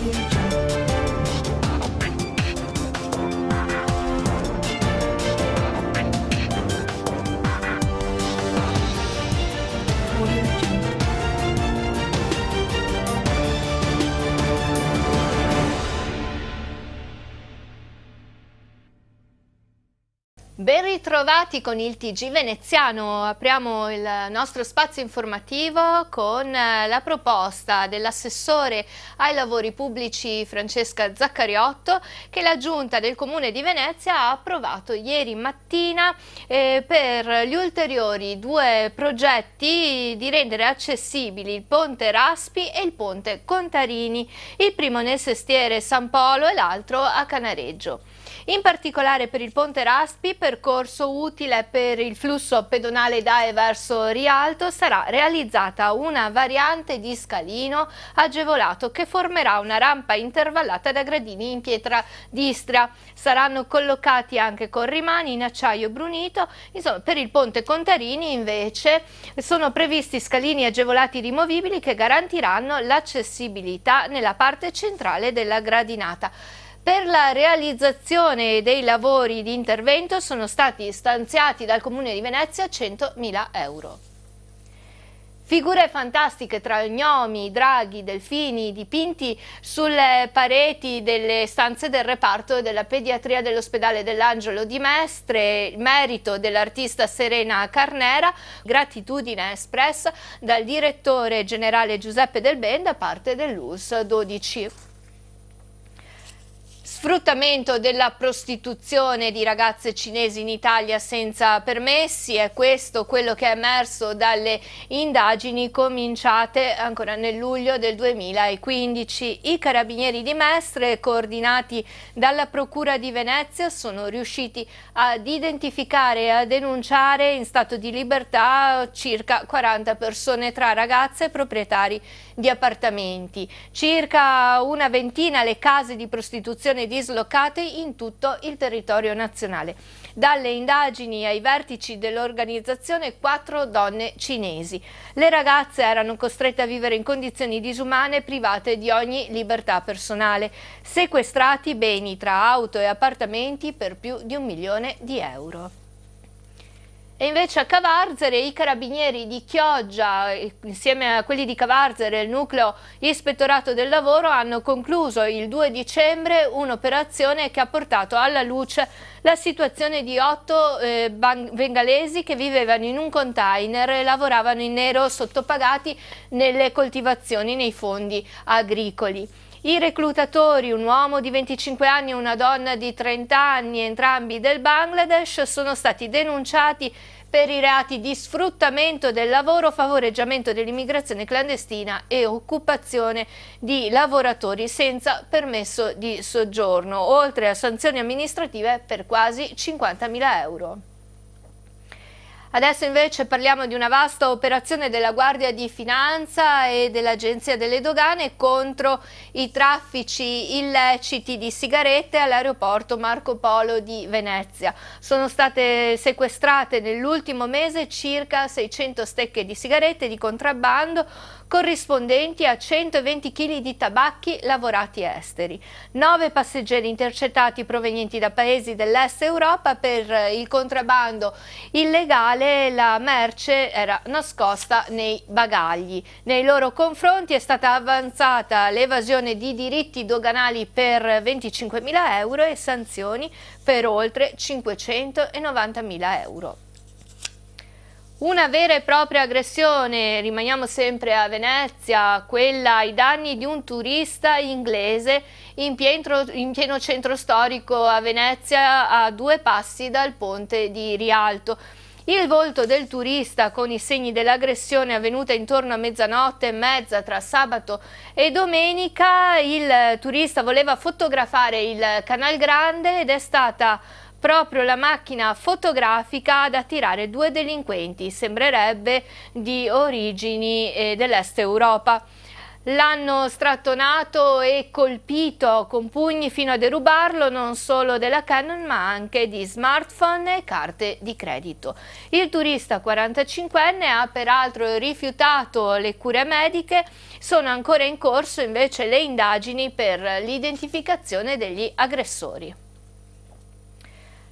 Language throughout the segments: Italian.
You. Ben ritrovati con il TG veneziano, apriamo il nostro spazio informativo con eh, la proposta dell'assessore ai lavori pubblici Francesca Zaccariotto che la giunta del comune di Venezia ha approvato ieri mattina eh, per gli ulteriori due progetti di rendere accessibili il ponte Raspi e il ponte Contarini, il primo nel sestiere San Polo e l'altro a Canareggio in particolare per il ponte Raspi, percorso utile per il flusso pedonale da e verso Rialto, sarà realizzata una variante di scalino agevolato che formerà una rampa intervallata da gradini in pietra d'Istra. Saranno collocati anche con rimani in acciaio brunito, insomma per il ponte Contarini invece sono previsti scalini agevolati rimovibili che garantiranno l'accessibilità nella parte centrale della gradinata. Per la realizzazione dei lavori di intervento sono stati stanziati dal Comune di Venezia 100.000 euro. Figure fantastiche tra gnomi, draghi, delfini dipinti sulle pareti delle stanze del reparto della pediatria dell'ospedale dell'Angelo di Mestre, merito dell'artista Serena Carnera, gratitudine espressa dal direttore generale Giuseppe Del Ben da parte dell'US 12. Sfruttamento della prostituzione di ragazze cinesi in Italia senza permessi, è questo quello che è emerso dalle indagini cominciate ancora nel luglio del 2015. I carabinieri di Mestre, coordinati dalla Procura di Venezia, sono riusciti ad identificare e a denunciare in stato di libertà circa 40 persone tra ragazze e proprietari di appartamenti. Circa una ventina le case di prostituzione dislocate in tutto il territorio nazionale. Dalle indagini ai vertici dell'organizzazione quattro donne cinesi. Le ragazze erano costrette a vivere in condizioni disumane private di ogni libertà personale, sequestrati beni tra auto e appartamenti per più di un milione di euro. E invece a Cavarzere i carabinieri di Chioggia, insieme a quelli di Cavarzere e il nucleo ispettorato del lavoro, hanno concluso il 2 dicembre un'operazione che ha portato alla luce la situazione di otto eh, bengalesi che vivevano in un container e lavoravano in nero sottopagati nelle coltivazioni, nei fondi agricoli. I reclutatori, un uomo di 25 anni e una donna di 30 anni, entrambi del Bangladesh, sono stati denunciati per i reati di sfruttamento del lavoro, favoreggiamento dell'immigrazione clandestina e occupazione di lavoratori senza permesso di soggiorno, oltre a sanzioni amministrative per quasi 50.000 euro. Adesso invece parliamo di una vasta operazione della Guardia di Finanza e dell'Agenzia delle Dogane contro i traffici illeciti di sigarette all'aeroporto Marco Polo di Venezia. Sono state sequestrate nell'ultimo mese circa 600 stecche di sigarette di contrabbando corrispondenti a 120 kg di tabacchi lavorati esteri. Nove passeggeri intercettati provenienti da paesi dell'est Europa per il contrabbando illegale quale la merce era nascosta nei bagagli. Nei loro confronti è stata avanzata l'evasione di diritti doganali per 25.000 euro e sanzioni per oltre 590.000 euro. Una vera e propria aggressione, rimaniamo sempre a Venezia, quella ai danni di un turista inglese in pieno, in pieno centro storico a Venezia a due passi dal ponte di Rialto. Il volto del turista con i segni dell'aggressione avvenuta intorno a mezzanotte e mezza tra sabato e domenica, il turista voleva fotografare il Canal Grande ed è stata proprio la macchina fotografica ad attirare due delinquenti, sembrerebbe di origini eh, dell'est Europa. L'hanno strattonato e colpito con pugni fino a derubarlo non solo della Canon ma anche di smartphone e carte di credito. Il turista 45enne ha peraltro rifiutato le cure mediche, sono ancora in corso invece le indagini per l'identificazione degli aggressori.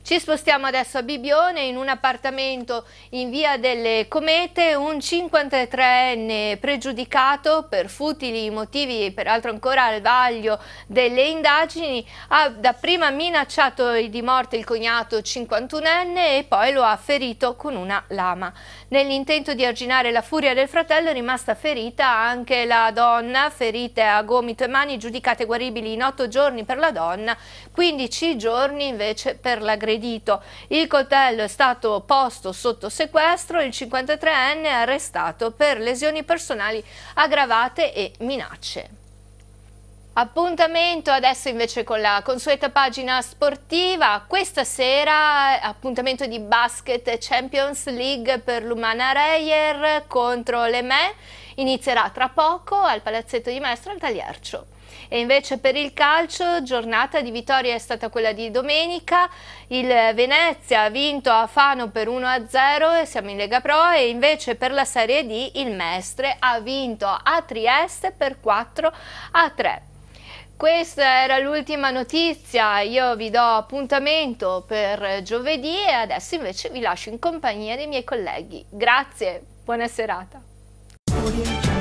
Ci spostiamo adesso a Bibione, in un appartamento in via delle Comete, un 53enne pregiudicato per futili motivi, e peraltro ancora al vaglio delle indagini, ha dapprima minacciato di morte il cognato 51enne e poi lo ha ferito con una lama. Nell'intento di arginare la furia del fratello è rimasta ferita anche la donna, ferite a gomito e mani giudicate guaribili in 8 giorni per la donna, 15 giorni invece per l'aggressione aggredito. Il coltello è stato posto sotto sequestro, il 53enne è arrestato per lesioni personali aggravate e minacce. Appuntamento adesso invece con la consueta pagina sportiva, questa sera eh, appuntamento di basket Champions League per l'Umana Reyer contro le Me, inizierà tra poco al palazzetto di Maestro al Tagliarcio. E invece per il calcio, giornata di vittoria è stata quella di domenica, il Venezia ha vinto a Fano per 1-0 e siamo in Lega Pro e invece per la Serie D il Mestre ha vinto a Trieste per 4-3. Questa era l'ultima notizia, io vi do appuntamento per giovedì e adesso invece vi lascio in compagnia dei miei colleghi. Grazie, buona serata.